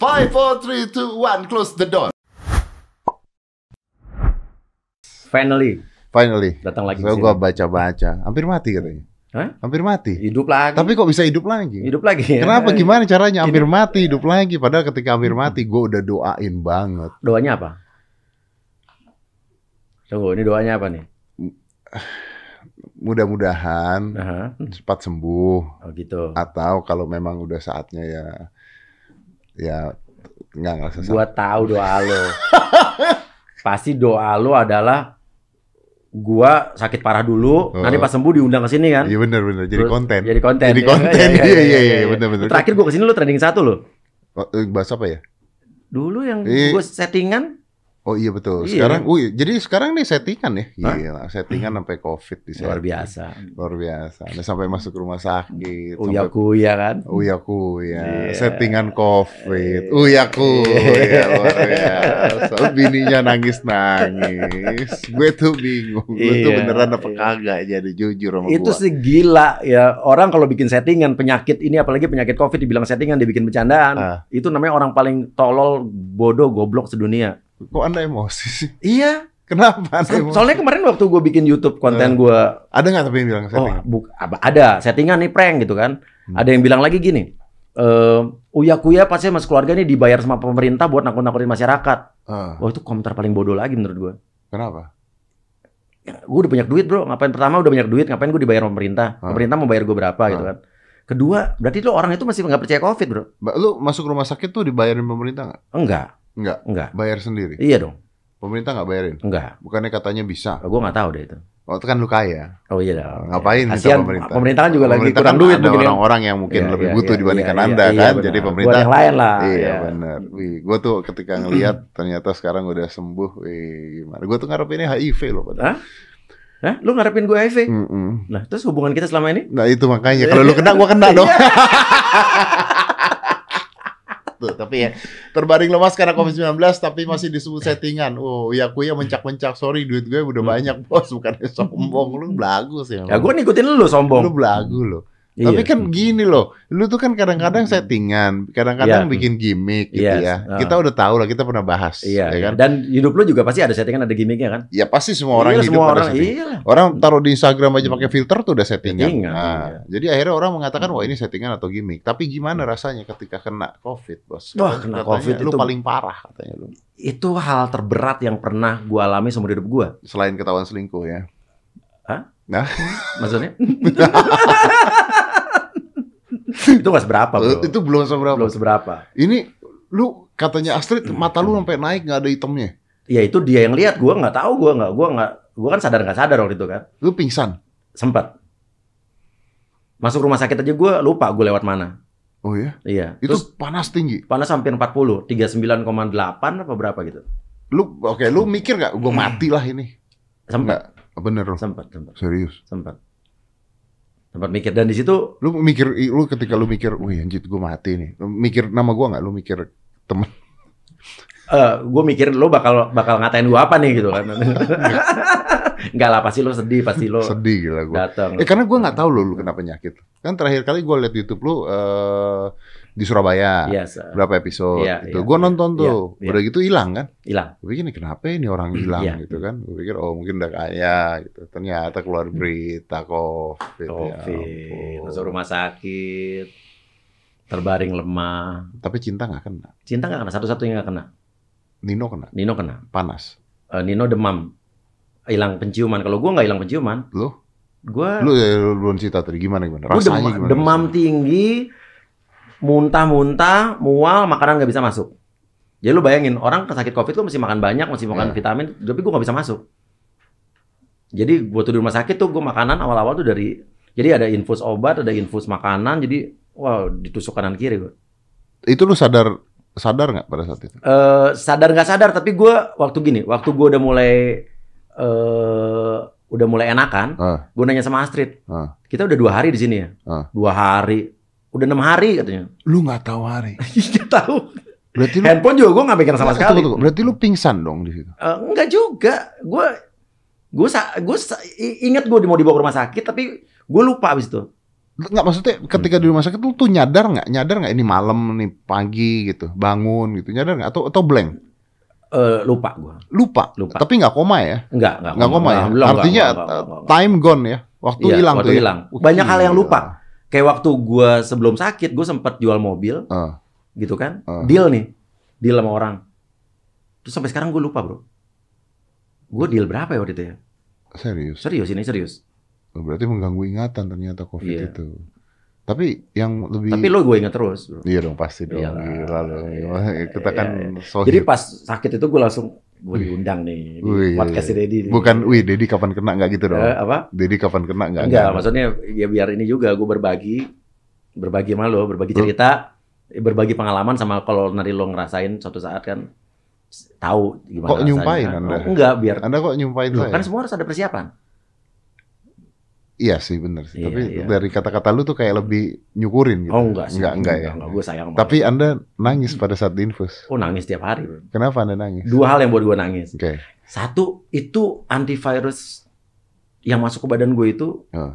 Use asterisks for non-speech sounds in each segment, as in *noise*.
Five, four, three, two, one. Close the door. Finally. Finally. Datang lagi. So, gue baca-baca. Hampir mati katanya. Hah? Hampir mati. Hidup lagi. Tapi kok bisa hidup lagi? Hidup lagi. Ya? Kenapa? Gimana caranya? Hampir mati, hidup lagi. Padahal ketika hampir mati, gue udah doain banget. Doanya apa? Tunggu, ini doanya apa nih? Mudah-mudahan uh -huh. cepat sembuh. Oh gitu. Atau kalau memang udah saatnya ya ya nggak nggak ngerasa Gua tahu doa lo. *laughs* Pasti doa lo adalah gua sakit parah dulu, oh. nanti pas sembuh diundang ke sini kan? Iya benar benar, jadi konten. Jadi konten. Jadi konten. *laughs* Iya iya iya, iya, iya, iya, iya. benar benar. Terakhir gua ke sini lo trending satu lo. Oh, eh, bahas apa ya? Dulu yang gue settingan Oh iya betul. Iya. Sekarang, Wih, jadi sekarang nih settingan ya, gila. Settingan sampai covid di Luar biasa. Luar biasa. Nah, sampai masuk rumah sakit. Uya kuya kan? Uya kuya. Yeah. Settingan covid. Iya. Uya kuya. Iya. Luar biasa. Bininya nangis nangis. Gue tuh bingung. Gue tuh beneran apa kagak jadi jujur sama Itu sih gila ya. Orang kalau bikin settingan penyakit ini apalagi penyakit covid dibilang settingan dibikin bercandaan. Uh. Itu namanya orang paling tolol, bodoh, goblok sedunia. Kok anda emosi sih? Iya. Kenapa? Anda Soalnya kemarin waktu gue bikin YouTube konten eh, gue ada nggak tapi yang bilang setting? Oh, bu, ada settingan nih prank gitu kan. Hmm. Ada yang bilang lagi gini. Uh, uya kuya pasti mas keluarga ini dibayar sama pemerintah buat nakut-nakutin masyarakat. Uh. Wah itu komentar paling bodoh lagi menurut gue. Kenapa? Ya, gue udah banyak duit bro ngapain pertama udah banyak duit ngapain gue dibayar pemerintah Uh. pemerintah mau bayar gue berapa uh. gitu ah. kan kedua berarti lo orang itu masih nggak percaya covid bro lo masuk rumah sakit tuh dibayarin pemerintah nggak enggak Enggak. Enggak. Bayar sendiri. Iya dong. Pemerintah nggak bayarin? Enggak. Bukannya katanya bisa? Oh, gue nggak tahu deh itu. Oh itu kan lu kaya. Oh iya dong. Ngapain ya. pemerintah? Pemerintah kan juga pemerintah lagi kurang kan duit ada orang-orang yang mungkin iya, lebih iya, butuh iya, dibandingkan iya, Anda iya, kan. Iya, Jadi pemerintah Gua yang lain lah. Iya, iya. benar. Gue tuh ketika ngelihat *clears throat* ternyata sekarang udah sembuh, wih gimana. Gue tuh ngarepinnya HIV loh padahal. Hah? Hah? Lu ngarepin gue HIV? Mm -mm. Nah, terus hubungan kita selama ini? Nah, itu makanya. Kalau lu kena, gue kena *laughs* dong. Iya. *laughs* waktu tapi ya terbaring lemas karena COVID-19 tapi masih disebut settingan. Oh, ya aku ya mencak-mencak. Sorry, duit gue udah hmm. banyak, Bos. Bukan sombong lu belagu sih. Ya, aku ya, gue ngikutin lu sombong. Lu belagu lo Iya. Tapi kan gini loh, lu tuh kan kadang-kadang settingan, kadang-kadang yeah. bikin gimmick gitu yes. ya. Ah. Kita udah tahu lah, kita pernah bahas. Iya. Ya iya. kan? Dan hidup lu juga pasti ada settingan, ada gimmicknya kan? Ya pasti semua orang iya, hidup semua orang, Iya. Orang taruh di Instagram aja pakai mm. filter tuh udah settingan. Setting, nah, iya. Jadi akhirnya orang mengatakan wah mm. ini settingan atau gimmick. Tapi gimana mm. rasanya ketika kena COVID, bos? Wah kena katanya, COVID lu itu paling parah katanya lu. Itu hal terberat yang pernah gua alami seumur hidup gua. Selain ketahuan selingkuh ya. Hah? Nah, maksudnya? *laughs* itu gak seberapa eh, bro. Itu belum seberapa. Belum seberapa. Ini lu katanya Astrid mata lu sampai naik nggak ada itemnya. Ya itu dia yang lihat, gua nggak tahu, gua nggak, gua nggak, gua kan sadar nggak sadar waktu itu kan. Lu pingsan? Sempat. Masuk rumah sakit aja gua lupa gue lewat mana. Oh ya? Iya. Itu Terus, panas tinggi. Panas sembilan 40, 39,8 apa berapa gitu. Lu oke, okay, lu mikir gak gua hmm. mati lah ini? Sempat. Bener loh. Sempat, sempat. Serius. Sempat tempat mikir dan di situ lu mikir lu ketika lu mikir wih anjir gue mati nih lu mikir nama gue nggak lu mikir temen uh, *laughs* eh, gue mikir lu bakal bakal ngatain gue apa nih gitu kan Enggak *laughs* iya. lah pasti lo sedih pasti lo sedih gila gue datang eh karena gue nggak tahu lo lu kenapa nyakit kan terakhir kali gue liat YouTube lo uh, eh, di Surabaya. Yes, iya, uh, berapa episode yeah, itu. Yeah, gue iya, nonton iya, tuh. Yeah, Udah gitu hilang kan? Hilang. Gue pikir kenapa ya ini orang hmm, hilang yeah. gitu kan. Gue pikir oh mungkin udah kaya ya, gitu. Ternyata keluar hmm. berita COVID. Ya COVID. Ya Masuk rumah sakit. Terbaring lemah. Tapi cinta gak kena. Cinta gak kena. Satu-satunya gak kena. Nino kena. Nino kena. Panas. Uh, Nino demam. Hilang penciuman. Kalau gue nggak hilang penciuman. Loh? Gue. Lu ya, belum cerita tadi gimana gimana. Rasanya demam, gimana? Demam rasanya? tinggi muntah-muntah, mual, makanan nggak bisa masuk. Jadi ya lu bayangin, orang kesakit covid tuh mesti makan banyak, mesti makan yeah. vitamin, tapi gue nggak bisa masuk. Jadi gue tuh di rumah sakit tuh gue makanan awal-awal tuh dari, jadi ada infus obat, ada infus makanan, jadi wow ditusuk kanan kiri gue. Itu lu sadar sadar nggak pada saat itu? Uh, sadar nggak sadar, tapi gue waktu gini, waktu gue udah mulai uh, udah mulai enakan, uh. Ah. gue nanya sama Astrid, uh. kita udah dua hari di sini ya, uh. dua hari Udah enam hari katanya. Lu nggak tahu hari? Iya *laughs* tahu. Berarti lu, handphone juga gue nggak pegang sama sekali. Tunggu, tunggu. Berarti lu pingsan dong di situ? Uh, eh, enggak juga. Gue gue gue inget gue mau dibawa ke rumah sakit tapi gue lupa abis itu. Enggak maksudnya ketika di rumah sakit lu tuh nyadar nggak? Nyadar nggak ini malam nih pagi gitu bangun gitu nyadar nggak? Atau atau blank? Uh, lupa gue. Lupa. Lupa. Tapi nggak koma ya? Nggak nggak. koma, koma ya. Artinya enggak, enggak, enggak, enggak, enggak. time gone ya. Waktu iya, hilang iya, waktu ya? hilang. Ya? Banyak hal yang lupa Kayak waktu gue sebelum sakit, gue sempet jual mobil, uh. gitu kan? Uh. Deal nih, deal sama orang. Terus sampai sekarang gue lupa bro. Gue deal berapa ya waktu itu ya? Serius? Serius ini serius. Oh, berarti mengganggu ingatan ternyata COVID yeah. itu. Tapi yang lebih Tapi lo gue ingat terus, bro. Iya dong, pasti dong. lalu iya lalu, Iya, Kita iya, kan iya. Jadi pas sakit itu gue langsung gue diundang nih di wih, podcast Dedi. Bukan, wih Dedi kapan kena nggak gitu dong? Uh, apa? Dedi kapan kena nggak? Enggak, enggak, maksudnya ya biar ini juga gue berbagi, berbagi sama lo, berbagi cerita, berbagi pengalaman sama kalau nari lo ngerasain suatu saat kan tahu gimana. Kok nyumpain kan? enggak, biar. Anda kok nyumpain Kan semua harus ada persiapan. Iya sih benar sih. Iya, Tapi iya. dari kata-kata lu tuh kayak lebih nyukurin gitu. Oh enggak sih. Enggak, enggak, enggak ya. Enggak, gue sayang banget. Tapi Anda nangis pada saat diinfus. Oh, nangis tiap hari. Kenapa Anda nangis? Dua hal yang buat gue nangis. Oke. Okay. Satu, itu antivirus yang masuk ke badan gue itu oh.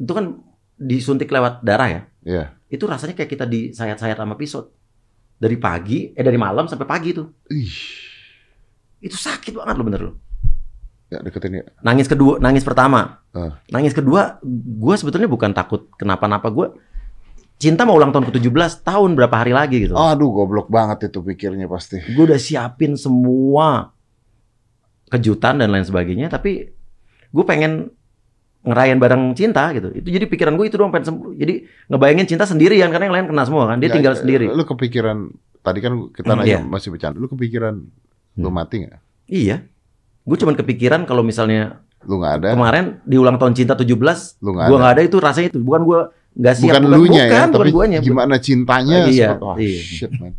Itu kan disuntik lewat darah ya. Iya. Yeah. Itu rasanya kayak kita disayat-sayat sama pisau. Dari pagi, eh dari malam sampai pagi tuh. Ih. Itu sakit banget loh bener lo. Ya, deketin ya. Nangis kedua, nangis pertama. Uh. Nangis kedua, gue sebetulnya bukan takut kenapa-napa. Gue Cinta mau ulang tahun ke-17 tahun berapa hari lagi gitu. Aduh goblok banget itu pikirnya pasti. Gue udah siapin semua kejutan dan lain sebagainya tapi gue pengen ngerayain bareng cinta gitu. Itu jadi pikiran gue itu doang pengen jadi ngebayangin cinta sendirian karena yang lain kena semua kan. Dia ya, tinggal ya, sendiri. Lu kepikiran tadi kan kita hmm, nanya yeah. masih bercanda. Lu kepikiran hmm. lu mati gak? Iya gue cuman kepikiran kalau misalnya lu gak ada kemarin di ulang tahun cinta 17 lu gua ada. gak ada itu rasanya itu bukan gue nggak siap bukan, bukan bukan, ya kan, bukan, tapi guanya, gimana cintanya oh, iya, oh, iya. shit man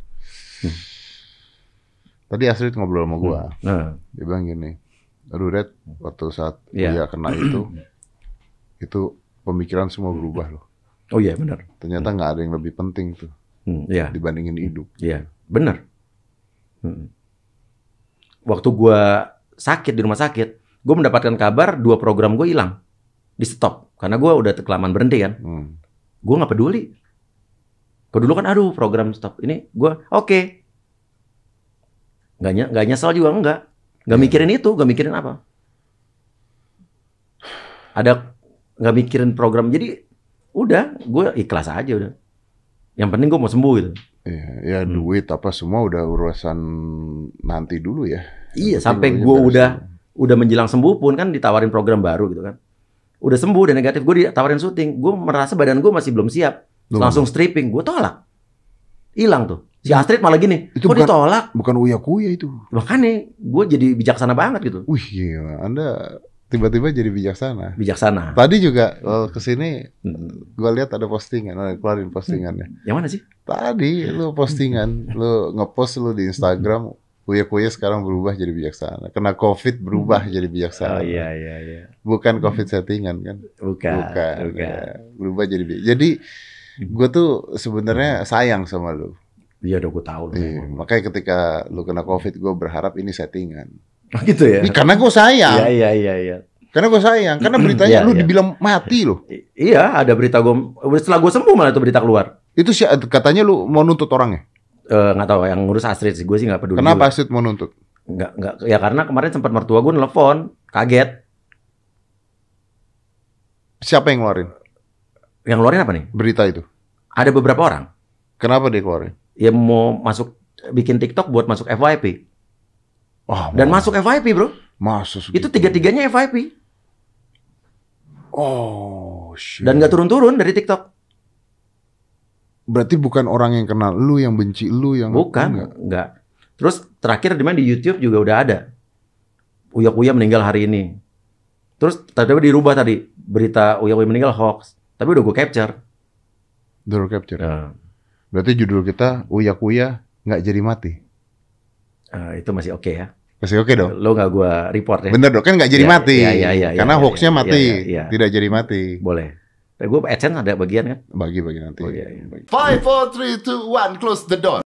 hmm. tadi Astrid ngobrol sama gue hmm. Nah. dia bilang gini aduh Red waktu saat yeah. dia kena itu *clears throat* itu pemikiran semua berubah loh oh iya yeah, benar ternyata nggak hmm. ada yang lebih penting tuh hmm, yeah. dibandingin hidup iya yeah. benar hmm. waktu gue sakit di rumah sakit, gue mendapatkan kabar dua program gue hilang, di stop karena gue udah kelamaan berhenti kan. Hmm. Gue nggak peduli. Kau dulu kan, aduh program stop ini gue oke. Okay. Gak, gak nyesel juga enggak. Gak iya. mikirin itu, gak mikirin apa. Ada gak mikirin program. Jadi udah, gue ikhlas aja udah. Yang penting gue mau sembuh gitu. Iya, ya hmm. duit apa semua udah urusan nanti dulu ya. Iya, sampai gue udah udah menjelang sembuh pun kan ditawarin program baru gitu kan. Udah sembuh dan negatif, gue ditawarin syuting. Gue merasa badan gue masih belum siap. Loh. Langsung stripping, gue tolak. Hilang tuh. Si Astrid malah gini, itu kok bukan, ditolak? Bukan uya kuya itu. Makanya, gue jadi bijaksana banget gitu. Wih, iya, Anda tiba-tiba jadi bijaksana. Bijaksana. Tadi juga ke hmm. kesini, hmm. gue lihat ada postingan, ada keluarin postingannya. Hmm. Yang mana sih? Tadi lu postingan, lu ngepost lu di Instagram, kuya-kuya sekarang berubah jadi bijaksana. Kena COVID berubah jadi bijaksana. Oh iya iya iya. Bukan COVID settingan kan? Bukan. Bukan. Ya. Berubah jadi bijaksana. Jadi gue tuh sebenarnya sayang sama lu. Iya, udah gue tahu. Iya, makanya ketika lu kena COVID, gue berharap ini settingan Oh *laughs* Gitu ya. Karena gue sayang. Iya iya iya. Ya. Karena gue sayang. Karena beritanya ya, lu ya. dibilang mati loh. iya ada berita gue. Setelah gue sembuh malah itu berita keluar. Itu sih eh, katanya lu mau nuntut orangnya. Eh, nggak uh, tahu yang ngurus Astrid sih gue sih nggak peduli. Kenapa Astrid mau nuntut? Nggak nggak ya karena kemarin sempat mertua gue nelfon kaget. Siapa yang ngeluarin? Yang ngeluarin apa nih? Berita itu. Ada beberapa orang. Kenapa dia keluarin? Ya mau masuk bikin TikTok buat masuk FYP. Wah, dan masuk FIP, Bro. Masuk. Itu tiga-tiganya FIP. Oh, shit. Dan gak turun-turun dari TikTok. Berarti bukan orang yang kenal lu yang benci lu yang Bukan, enggak. enggak. Terus terakhir di mana di YouTube juga udah ada. Uya Uya meninggal hari ini. Terus tadi dirubah tadi berita Uya Uya meninggal hoax. Tapi udah gue capture. Udah capture. Ya. Berarti judul kita Uya Uya nggak jadi mati uh, itu masih oke okay ya. Masih oke okay dong. Lo gak gua report ya. Bener dong, kan gak jadi ya, mati. Ya, ya, ya, Karena ya, hoaxnya ya, mati, ya, ya, ya. tidak jadi mati. Boleh. Eh, gue AdSense ada bagian kan? Bagi-bagi nanti. 5, 4, 3, 2, 1, close the door.